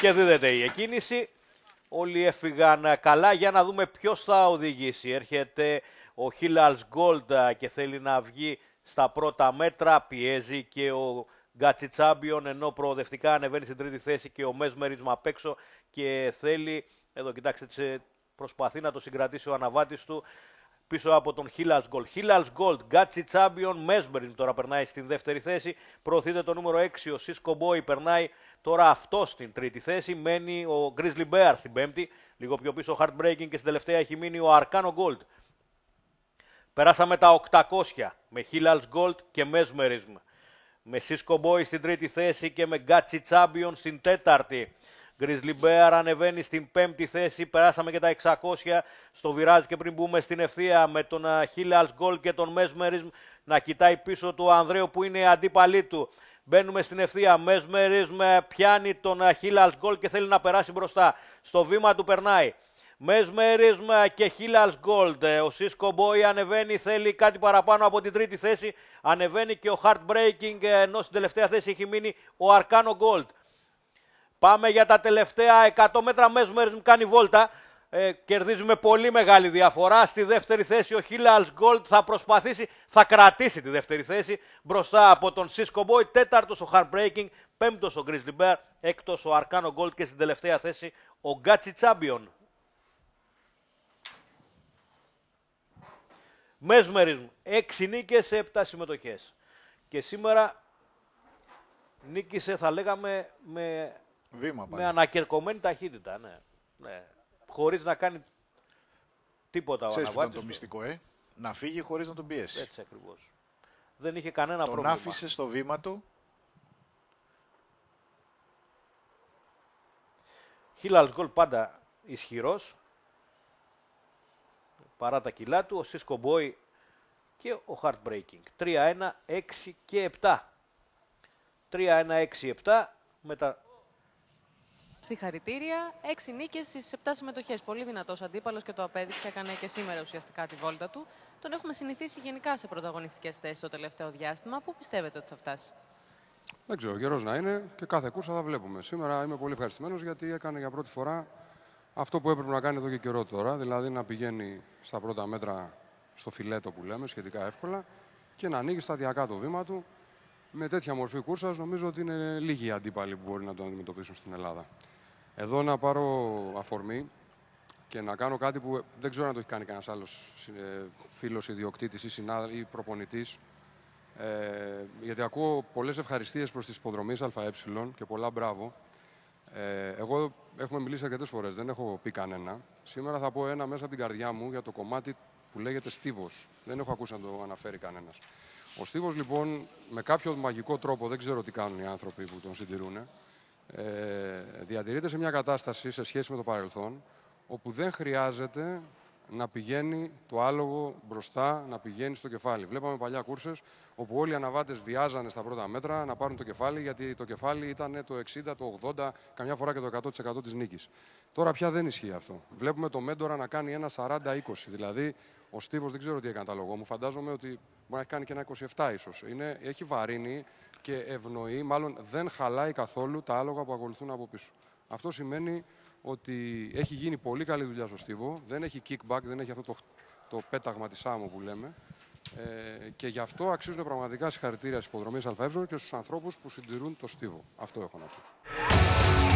Και δίδεται η εκκίνηση. Όλοι έφυγαν καλά για να δούμε ποιος θα οδηγήσει. Έρχεται ο Χίλαλς Γκολτ και θέλει να βγει στα πρώτα μέτρα. Πιέζει και ο Τσάμπιον ενώ προοδευτικά ανεβαίνει στην τρίτη θέση και ο Μέσμεριτς απ' έξω και θέλει, εδώ κοιτάξτε, προσπαθεί να το συγκρατήσει ο αναβάτης του πίσω από τον Χίλαλς Γκολτ. Χίλαλς Γκολτ, Γκάτσι Τσάμπιον, τώρα περνάει στην δεύτερη θέση. Προωθείται το νούμερο 6, ο Σίσκο Μπόι περνάει Τώρα αυτό στην τρίτη θέση μένει ο Grizzly Bear στην πέμπτη. Λίγο πιο πίσω Heartbreaking και στην τελευταία έχει μείνει ο Arcano Gold. Περάσαμε τα 800 με Hillals Gold και Mesmerism. Με Cisco Boy στην τρίτη θέση και με Gachi Champion στην τέταρτη. Grizzly Bear ανεβαίνει στην πέμπτη θέση. Περάσαμε και τα 600 στο Viraz και πριν μπούμε στην ευθεία με τον Hillals Gold και τον Mesmerism να κοιτάει πίσω του που είναι αντίπαλή του. Μπαίνουμε στην ευθεία, Μεσμερίζουμε, πιάνει τον Χίλαλ γκολ και θέλει να περάσει μπροστά. Στο βήμα του περνάει. Μεσμερίζουμε και Χίλαλ γκολ. Ε, ο Σίσκο Μπόι ανεβαίνει, θέλει κάτι παραπάνω από την τρίτη θέση. Ανεβαίνει και ο Heartbreaking, ε, ενώ στην τελευταία θέση έχει μείνει ο Αρκάνο gold. Πάμε για τα τελευταία 100 μέτρα. Μέσμερισμ κάνει βόλτα. Ε, κερδίζουμε πολύ μεγάλη διαφορά. Στη δεύτερη θέση ο Hillals Γκολτ θα προσπαθήσει, θα κρατήσει τη δεύτερη θέση μπροστά από τον Σίσκο Μπόι. Τέταρτος ο Heartbreaking, πέμπτος ο Grizzly Bear, έκτος ο Αρκάνο Γκολτ και στην τελευταία θέση ο Γκάτσι Τσάμπιον. Mesmerism, 6 νίκες σε 7 συμμετοχές. Και σήμερα νίκησε, θα λέγαμε, με, Βήμα, με ανακερκωμένη ταχύτητα. Ναι. ναι χωρίς να κάνει τίποτα ο Ξέρεις ήταν το μυστικό, ε. Να φύγει χωρίς να τον πιέσει. Έτσι ακριβώς. Δεν είχε κανένα τον πρόβλημα. Τον άφησε στο βήμα του. Χίλαλ γκολ πάντα ισχυρός. Παρά τα κιλά του. Ο Σίσκο Μπόι και ο Heartbreaking. 3-1, 6 και 7. 3-1, 6, 7 με τα Συγχαρητήρια. Έξι νίκες στις 7 συμμετοχές. Πολύ δυνατός αντίπαλος και το απέδειξε. Έκανε και σήμερα ουσιαστικά τη βόλτα του. Τον έχουμε συνηθίσει γενικά σε πρωταγωνιστικές θέσεις το τελευταίο διάστημα. Πού πιστεύετε ότι θα φτάσει. Δεν ξέρω, καιρό να είναι και κάθε κούρσα θα βλέπουμε. Σήμερα είμαι πολύ ευχαριστημένος γιατί έκανε για πρώτη φορά αυτό που έπρεπε να κάνει εδώ και καιρό τώρα. Δηλαδή να πηγαίνει στα πρώτα μέτρα στο φιλέτο που λέμε σχετικά εύκολα και να ανοίγει σταδιακά το βήμα του με τέτοια μορφή κούρσα, νομίζω ότι είναι λίγοι οι αντίπαλοι που μπορεί να το αντιμετωπίσουν στην Ελλάδα. Εδώ να πάρω αφορμή και να κάνω κάτι που δεν ξέρω αν το έχει κάνει κανένας άλλος ε, φίλος ιδιοκτήτης ή, ή προπονητής. Ε, γιατί ακούω πολλές ευχαριστίες προς τις υποδρομές ΑΕ και πολλά μπράβο. Ε, εγώ έχουμε μιλήσει αρκετές φορές, δεν έχω πει κανένα. Σήμερα θα πω ένα μέσα από την καρδιά μου για το κομμάτι που λέγεται στίβος. Δεν έχω ακούσει να το αναφέρει κανένας. Ο Στίβος λοιπόν με κάποιο μαγικό τρόπο, δεν ξέρω τι κάνουν οι άνθρωποι που τον συντηρούν, ε, διατηρείται σε μια κατάσταση σε σχέση με το παρελθόν, όπου δεν χρειάζεται να πηγαίνει το άλογο μπροστά, να πηγαίνει στο κεφάλι. Βλέπαμε παλιά κούρσες όπου όλοι οι αναβάτες βιάζανε στα πρώτα μέτρα να πάρουν το κεφάλι, γιατί το κεφάλι ήταν το 60, το 80, καμιά φορά και το 100% της νίκης. Τώρα πια δεν ισχύει αυτό. Βλέπουμε το μέντορα να κάνει ένα 40-20. Δηλαδή ο Στίβος δεν ξέρω τι έκανε τα λόγο μου. Φαντάζομαι ότι μπορεί να έχει κάνει και ένα 27 ίσω. Έχει βαρύνει και ευνοεί, μάλλον δεν χαλάει καθόλου τα άλογα που ακολουθούν από πίσω. Αυτό σημαίνει ότι έχει γίνει πολύ καλή δουλειά στο Στίβο. Δεν έχει kickback, δεν έχει αυτό το, το πέταγμα της άμμο που λέμε. Ε, και γι' αυτό αξίζουν πραγματικά συγχαρητήρια στις υποδρομές ΑΕ και στους ανθρώπους που συντηρούν το Στίβο. Αυτό έχω να πω.